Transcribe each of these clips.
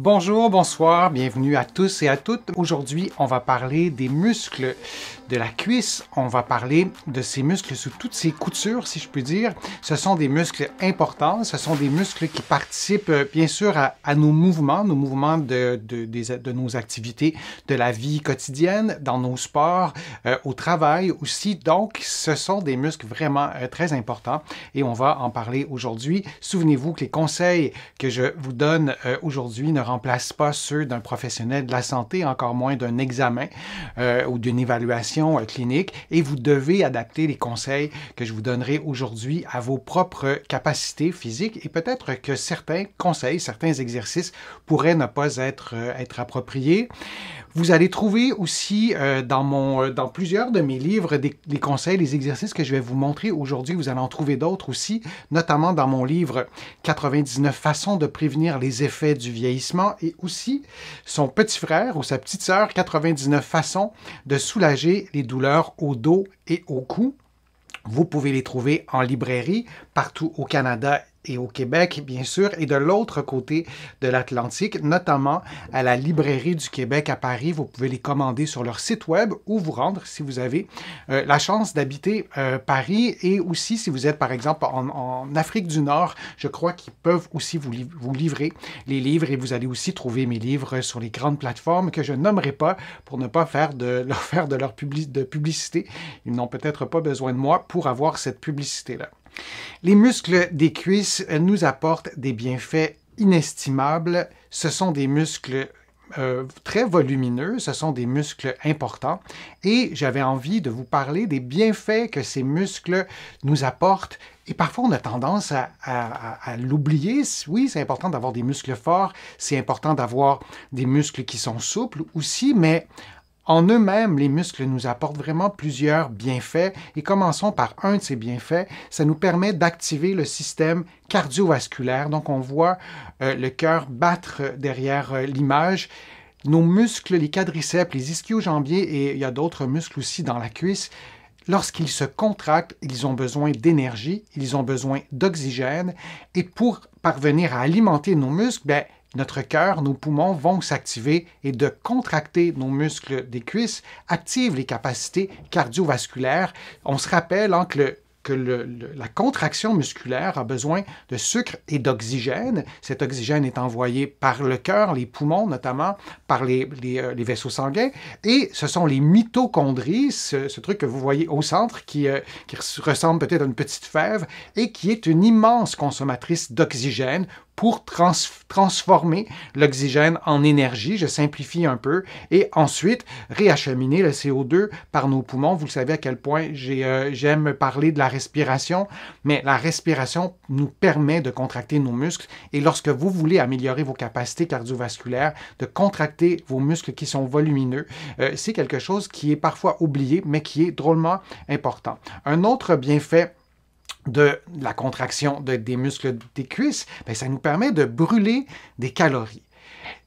Bonjour, bonsoir, bienvenue à tous et à toutes. Aujourd'hui, on va parler des muscles de la cuisse. On va parler de ces muscles sous toutes ces coutures, si je puis dire. Ce sont des muscles importants, ce sont des muscles qui participent euh, bien sûr à, nos mouvements, nos mouvements de, nos activités de la vie quotidienne, dans nos sports, euh, au travail aussi. Donc, ce sont des muscles vraiment euh, très importants et on va en parler aujourd'hui. Souvenez-vous que les conseils que je vous donne aujourd'hui ne remplace pas ceux d'un professionnel de la santé, encore moins d'un examen euh, ou d'une évaluation euh, clinique, et vous devez adapter les conseils que je vous donnerai aujourd'hui à vos propres capacités physiques et peut-être que certains conseils, certains exercices pourraient ne pas être, euh, être appropriés. Vous allez trouver aussi euh, dans, mon, euh, dans plusieurs de mes livres des, conseils, les exercices que je vais vous montrer aujourd'hui. Vous allez en trouver d'autres aussi, notamment dans mon livre 99 façons de prévenir les effets du vieillissement et aussi son petit frère ou sa petite sœur 99 façons de soulager les douleurs au dos et au cou. Vous pouvez les trouver en librairie partout au Canada et au Québec, bien sûr, et de l'autre côté de l'Atlantique, notamment à la Librairie du Québec à Paris. Vous pouvez les commander sur leur site web ou vous rendre si vous avez euh, la chance d'habiter euh, Paris et aussi si vous êtes par exemple en, Afrique du Nord, je crois qu'ils peuvent aussi vous, vous livrer les livres et vous allez aussi trouver mes livres sur les grandes plateformes que je nommerai pas pour ne pas faire de leur faire de leur de publicité. Ils n'ont peut-être pas besoin de moi pour avoir cette publicité-là. Les muscles des cuisses euh, nous apportent des bienfaits inestimables. Ce sont des muscles euh, très volumineux, ce sont des muscles importants et j'avais envie de vous parler des bienfaits que ces muscles nous apportent et parfois, on a tendance à l'oublier. Oui, c'est important d'avoir des muscles forts, c'est important d'avoir des muscles qui sont souples aussi, mais en eux-mêmes, les muscles nous apportent vraiment plusieurs bienfaits et commençons par un de ces bienfaits. Ça nous permet d'activer le système cardiovasculaire. Donc on voit euh, le cœur battre euh, derrière euh, l'image. Nos muscles, les quadriceps, les ischio-jambiers et il y a d'autres muscles aussi dans la cuisse, lorsqu'ils se contractent, ils ont besoin d'énergie, ils ont besoin d'oxygène et pour parvenir à alimenter nos muscles, ben, notre cœur, nos poumons vont s'activer et de contracter nos muscles des cuisses active les capacités cardiovasculaires. On se rappelle hein, que que la contraction musculaire a besoin de sucre et d'oxygène. Cet oxygène est envoyé par le cœur, les poumons notamment, par les, euh, vaisseaux sanguins. Et ce sont les mitochondries, ce, truc que vous voyez au centre, euh, qui ressemble peut-être à une petite fève et qui est une immense consommatrice d'oxygène pour transformer l'oxygène en énergie, je simplifie un peu, et ensuite réacheminer le CO2 par nos poumons. Vous le savez à quel point euh, j'aime parler de la respiration, mais la respiration nous permet de contracter nos muscles, et lorsque vous voulez améliorer vos capacités cardiovasculaires, de contracter vos muscles qui sont volumineux, euh, c'est quelque chose qui est parfois oublié, mais qui est drôlement important. Un autre bienfait de la contraction de, des muscles des cuisses, ben, ça nous permet de brûler des calories.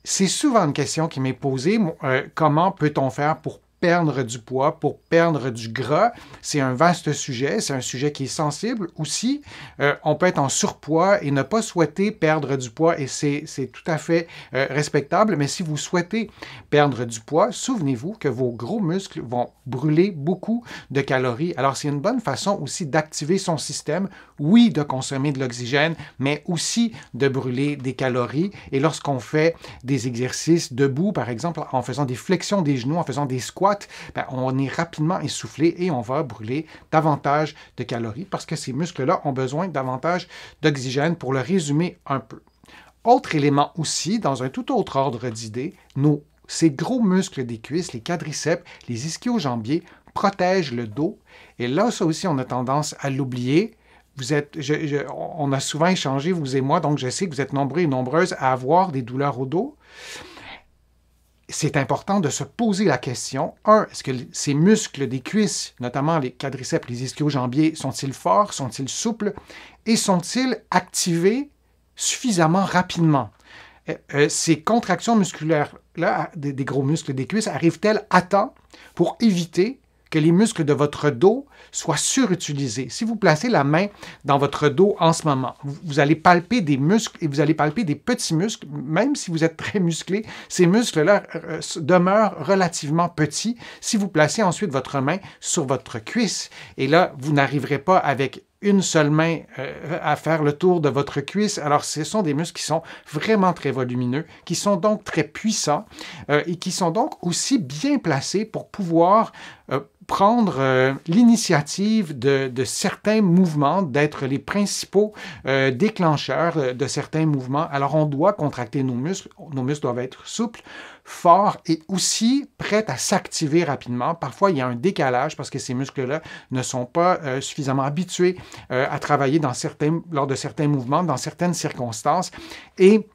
C'est souvent une question qui m'est posée, euh, comment peut-on faire pour perdre du poids, pour perdre du gras. C'est un vaste sujet, c'est un sujet qui est sensible. Aussi, euh, on peut être en surpoids et ne pas souhaiter perdre du poids et c'est tout à fait euh, respectable. Mais si vous souhaitez perdre du poids, souvenez-vous que vos gros muscles vont brûler beaucoup de calories. Alors c'est une bonne façon aussi d'activer son système, oui, de consommer de l'oxygène, mais aussi de brûler des calories. Et lorsqu'on fait des exercices debout, par exemple, en faisant des flexions des genoux, en faisant des squats, ben, on est rapidement essoufflé et on va brûler davantage de calories parce que ces muscles-là ont besoin davantage d'oxygène pour le résumer un peu. Autre élément aussi, dans un tout autre ordre d'idées, ces gros muscles des cuisses, les quadriceps, les ischio-jambiers, protègent le dos. Et là, ça aussi, on a tendance à l'oublier. Vous êtes, on a souvent échangé, vous et moi, donc je sais que vous êtes nombreux et nombreuses à avoir des douleurs au dos c'est important de se poser la question, un, est-ce que ces muscles des cuisses, notamment les quadriceps, les ischio-jambiers, sont-ils forts, sont-ils souples et sont-ils activés suffisamment rapidement? Euh, euh, ces contractions musculaires-là, des, gros muscles des cuisses, arrivent-elles à temps pour éviter que les muscles de votre dos soient surutilisés. Si vous placez la main dans votre dos en ce moment, vous allez palper des muscles et vous allez palper des petits muscles, même si vous êtes très musclé, ces muscles-là euh, demeurent relativement petits si vous placez ensuite votre main sur votre cuisse. Et là, vous n'arriverez pas avec une seule main euh, à faire le tour de votre cuisse. Alors, ce sont des muscles qui sont vraiment très volumineux, qui sont donc très puissants euh, et qui sont donc aussi bien placés pour pouvoir prendre euh, l'initiative de, certains mouvements, d'être les principaux euh, déclencheurs euh, de certains mouvements. Alors on doit contracter nos muscles, nos muscles doivent être souples, forts et aussi prêts à s'activer rapidement. Parfois il y a un décalage parce que ces muscles-là ne sont pas suffisamment habitués à travailler lors de certains mouvements, dans certaines circonstances. Et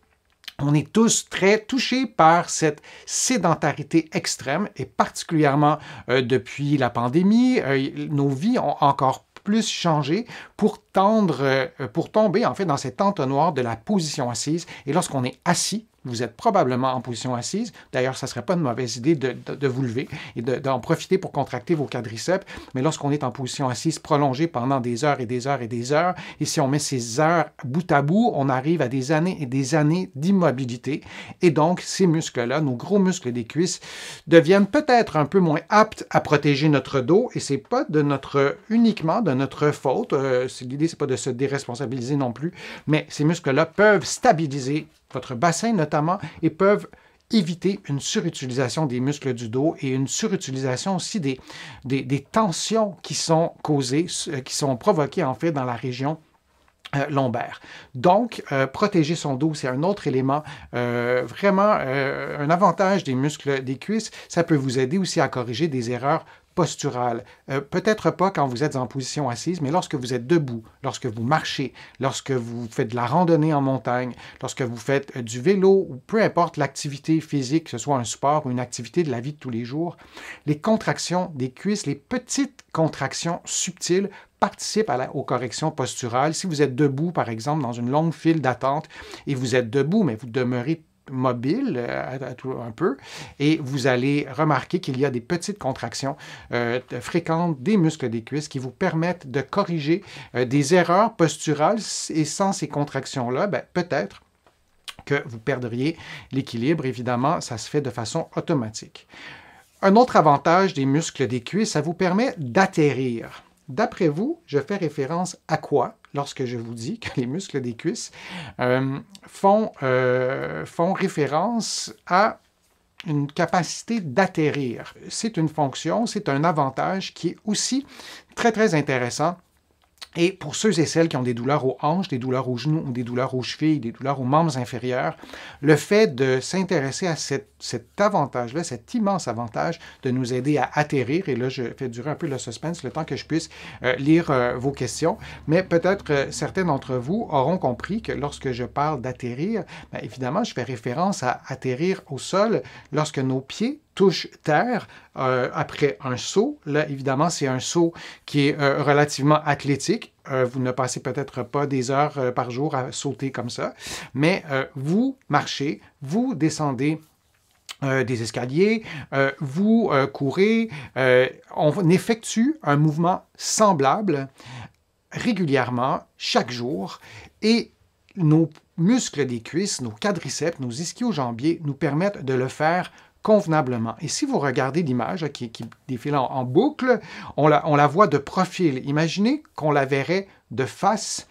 on est tous très touchés par cette sédentarité extrême et particulièrement euh, depuis la pandémie, euh, nos vies ont encore plus changé pour tendre, euh, pour tomber en fait dans cet entonnoir de la position assise. Et lorsqu'on est assis, vous êtes probablement en position assise. D'ailleurs, ça ne serait pas une mauvaise idée de, vous lever et d'en profiter pour contracter vos quadriceps. Mais lorsqu'on est en position assise prolongée pendant des heures et des heures et des heures, et si on met ces heures bout à bout, on arrive à des années et des années d'immobilité. Et donc, ces muscles-là, nos gros muscles des cuisses, deviennent peut-être un peu moins aptes à protéger notre dos. Et c'est pas de notre uniquement de notre faute. L'idée, euh, L'idée, c'est pas de se déresponsabiliser non plus, mais ces muscles-là peuvent stabiliser votre bassin notamment, et peuvent éviter une surutilisation des muscles du dos et une surutilisation aussi des, tensions qui sont causées, euh, qui sont provoquées en fait dans la région euh, lombaire. Donc, euh, protéger son dos, c'est un autre élément, vraiment un avantage des muscles des cuisses. Ça peut vous aider aussi à corriger des erreurs posturale. Euh, peut-être pas quand vous êtes en position assise, mais lorsque vous êtes debout, lorsque vous marchez, lorsque vous faites de la randonnée en montagne, lorsque vous faites euh, du vélo ou peu importe l'activité physique, que ce soit un sport ou une activité de la vie de tous les jours, les contractions des cuisses, les petites contractions subtiles participent à la, aux corrections posturales. Si vous êtes debout, par exemple, dans une longue file d'attente et vous êtes debout, mais vous demeurez mobile euh, un peu et vous allez remarquer qu'il y a des petites contractions euh, fréquentes des muscles des cuisses qui vous permettent de corriger euh, des erreurs posturales et sans ces contractions-là, ben, peut-être que vous perdriez l'équilibre. Évidemment, ça se fait de façon automatique. Un autre avantage des muscles des cuisses, ça vous permet d'atterrir. D'après vous, je fais référence à quoi lorsque je vous dis que les muscles des cuisses euh, font, euh, font référence à une capacité d'atterrir. C'est une fonction, c'est un avantage qui est aussi très, très intéressant et pour ceux et celles qui ont des douleurs aux hanches, des douleurs aux genoux des douleurs aux chevilles, des douleurs aux membres inférieurs, le fait de s'intéresser à cet avantage-là, cet immense avantage de nous aider à atterrir, et là je fais durer un peu le suspense le temps que je puisse euh, lire euh, vos questions, mais peut-être euh, certains d'entre vous auront compris que lorsque je parle d'atterrir, ben, évidemment je fais référence à atterrir au sol lorsque nos pieds touche terre euh, après un saut. Là, évidemment, c'est un saut qui est euh, relativement athlétique. Euh, vous ne passez peut-être pas des heures par jour à sauter comme ça, mais vous marchez, vous descendez des escaliers, vous courez, on effectue un mouvement semblable régulièrement, chaque jour, et nos muscles des cuisses, nos quadriceps, nos ischio-jambiers nous permettent de le faire convenablement. Et si vous regardez l'image hein, qui, qui, défile en, boucle, on la, on la, voit de profil. Imaginez qu'on la verrait de face.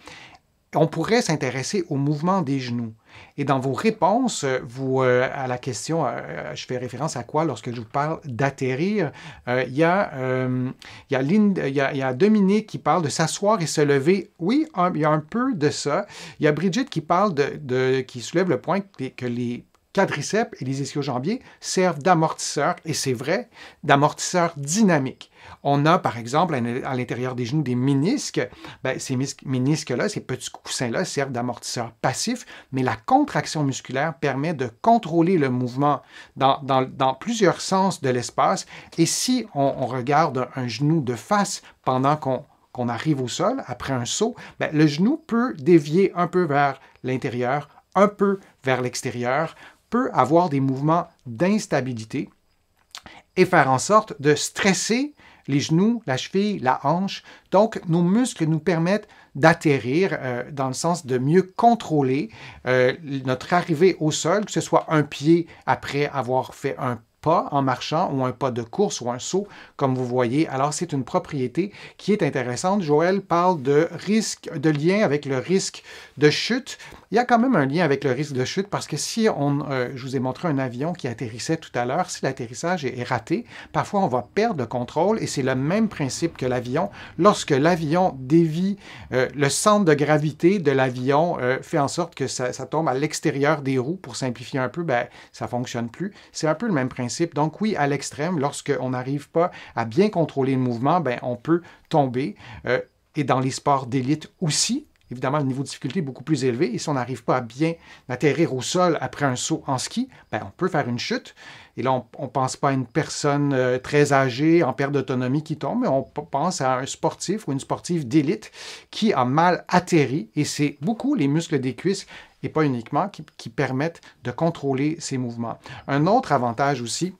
On pourrait s'intéresser au mouvement des genoux. Et dans vos réponses, euh, vous, euh, à la question, euh, je fais référence à quoi lorsque je vous parle d'atterrir, il, y, a Dominique qui parle de s'asseoir et se lever. Oui, il y a un peu de ça. Il y a Brigitte qui parle de qui soulève le point que les quadriceps et les ischio-jambiers servent d'amortisseurs, et c'est vrai, d'amortisseurs dynamiques. On a, par exemple, à l'intérieur des genoux des ménisques. Ben, ces minisques là ces petits coussins-là servent d'amortisseurs passifs, mais la contraction musculaire permet de contrôler le mouvement dans, plusieurs sens de l'espace. Et si on, regarde un genou de face pendant qu'on arrive au sol après un saut, ben, le genou peut dévier un peu vers l'intérieur, un peu vers l'extérieur peut avoir des mouvements d'instabilité et faire en sorte de stresser les genoux, la cheville, la hanche. Donc, nos muscles nous permettent d'atterrir euh, dans le sens de mieux contrôler euh, notre arrivée au sol, que ce soit un pied après avoir fait un en marchant ou un pas de course ou un saut, comme vous voyez. Alors, c'est une propriété qui est intéressante. Joël parle de risque, de lien avec le risque de chute. Il y a quand même un lien avec le risque de chute parce que si on, euh, je vous ai montré un avion qui atterrissait tout à l'heure, si l'atterrissage est, raté, parfois on va perdre le contrôle et c'est le même principe que l'avion. Lorsque l'avion dévie, euh, le centre de gravité de l'avion euh, fait en sorte que ça, tombe à l'extérieur des roues pour simplifier un peu, ben, ça fonctionne plus. C'est un peu le même principe donc oui, à l'extrême, lorsqu'on n'arrive pas à bien contrôler le mouvement, ben, on peut tomber. Euh, et dans les sports d'élite aussi, évidemment, le niveau de difficulté est beaucoup plus élevé. Et si on n'arrive pas à bien atterrir au sol après un saut en ski, ben, on peut faire une chute. Et là, on ne pense pas à une personne euh, très âgée, en perte d'autonomie qui tombe, mais on pense à un sportif ou une sportive d'élite qui a mal atterri. Et c'est beaucoup les muscles des cuisses et pas uniquement, qui, permettent de contrôler ces mouvements. Un autre avantage aussi,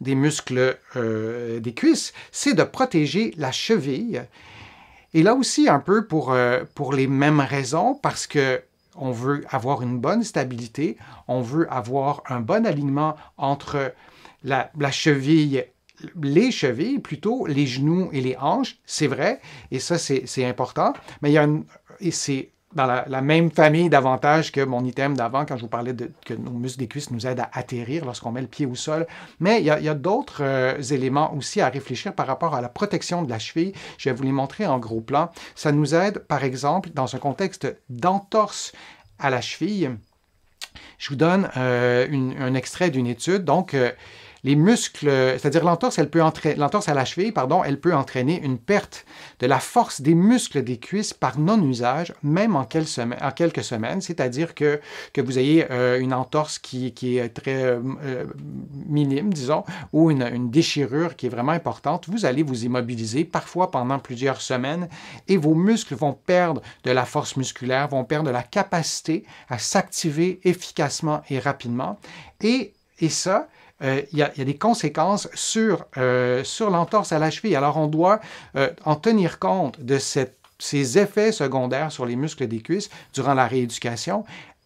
des muscles euh, des cuisses, c'est de protéger la cheville. Et là aussi, un peu pour, euh, pour les mêmes raisons, parce que on veut avoir une bonne stabilité, on veut avoir un bon alignement entre la, cheville les chevilles, plutôt les genoux et les hanches, c'est vrai, et ça c'est important, mais il y a une, et c'est dans la, même famille davantage que mon item d'avant, quand je vous parlais de, que nos muscles des cuisses nous aident à atterrir lorsqu'on met le pied au sol. Mais il y a, d'autres euh, éléments aussi à réfléchir par rapport à la protection de la cheville. Je vais vous les montrer en gros plan. Ça nous aide, par exemple, dans un contexte d'entorse à la cheville. Je vous donne euh, un extrait d'une étude. Donc, euh, les muscles, c'est-à-dire l'entorse, elle peut l'entorse à la cheville, pardon, elle peut entraîner une perte de la force des muscles des cuisses par non-usage, même en, quelques semaines, c'est-à-dire que, vous ayez euh, une entorse qui, est très euh, euh, minime, disons, ou une, déchirure qui est vraiment importante, vous allez vous immobiliser parfois pendant plusieurs semaines et vos muscles vont perdre de la force musculaire, vont perdre de la capacité à s'activer efficacement et rapidement. et ça, euh, il y, a des conséquences sur, euh, sur l'entorse à la cheville. Alors, on doit euh, en tenir compte de ces effets secondaires sur les muscles des cuisses durant la rééducation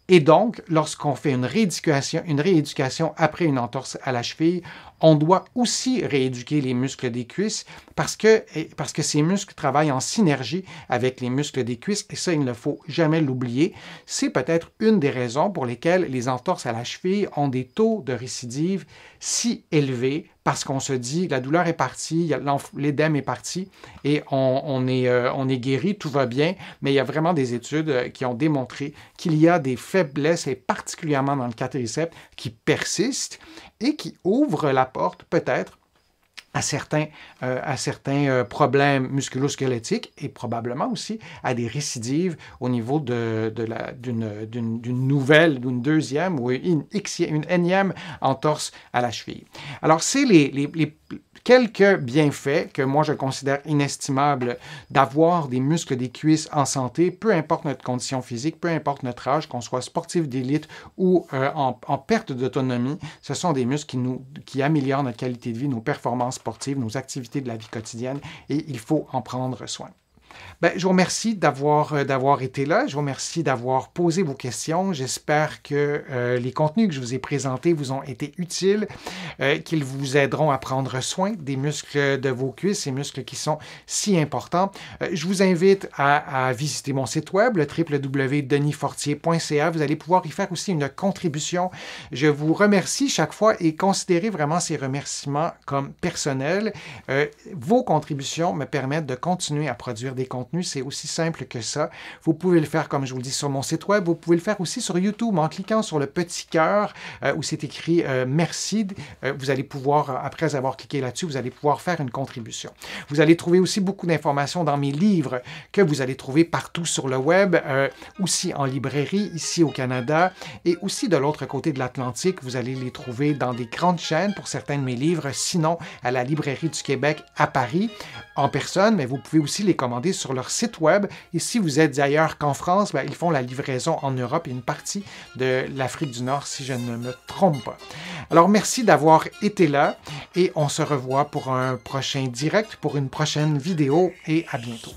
et donc, lorsqu'on fait une rééducation, une rééducation après une entorse à la cheville, on doit aussi rééduquer les muscles des cuisses parce que, parce que ces muscles travaillent en synergie avec les muscles des cuisses et ça, il ne faut jamais l'oublier. C'est peut-être une des raisons pour lesquelles les entorses à la cheville ont des taux de récidive si élevé parce qu'on se dit la douleur est partie, l'édème est parti et euh, on, est, guéri, tout va bien, mais il y a vraiment des études euh, qui ont démontré qu'il y a des faiblesses, et particulièrement dans le quadriceps, qui persistent et qui ouvrent la porte peut-être à certains, euh, à certains euh, problèmes musculosquelettiques et probablement aussi à des récidives au niveau de, d'une, nouvelle, d'une deuxième ou une, X, une énième entorse à la cheville. Alors, c'est les, quelques bienfaits que moi je considère inestimables d'avoir des muscles des cuisses en santé, peu importe notre condition physique, peu importe notre âge, qu'on soit sportif d'élite ou euh, en, perte d'autonomie, ce sont des muscles qui, nous, qui améliorent notre qualité de vie, nos performances nos activités de la vie quotidienne, et il faut en prendre soin. Ben, je vous remercie d'avoir, euh, d'avoir été là. Je vous remercie d'avoir posé vos questions. J'espère que euh, les contenus que je vous ai présentés vous ont été utiles, euh, qu'ils vous aideront à prendre soin des muscles de vos cuisses, ces muscles qui sont si importants. je vous invite à, visiter mon site web, le www.denisfortier.ca. Vous allez pouvoir y faire aussi une contribution. Je vous remercie chaque fois et considérez vraiment ces remerciements comme personnels. vos contributions me permettent de continuer à produire des contenu contenus, c'est aussi simple que ça. Vous pouvez le faire, comme je vous le dis, sur mon site web. Vous pouvez le faire aussi sur YouTube en cliquant sur le petit cœur euh, où c'est écrit euh, merci. Euh, vous allez pouvoir, après avoir cliqué là-dessus, vous allez pouvoir faire une contribution. Vous allez trouver aussi beaucoup d'informations dans mes livres que vous allez trouver partout sur le web, aussi en librairie ici au Canada et aussi de l'autre côté de l'Atlantique. Vous allez les trouver dans des grandes chaînes pour certains de mes livres, sinon à la Librairie du Québec à Paris en personne, mais vous pouvez aussi les commander sur leur site web. Et si vous êtes ailleurs qu'en France, ben, ils font la livraison en Europe et une partie de l'Afrique du Nord, si je ne me trompe pas. Alors merci d'avoir été là et on se revoit pour un prochain direct, pour une prochaine vidéo et à bientôt.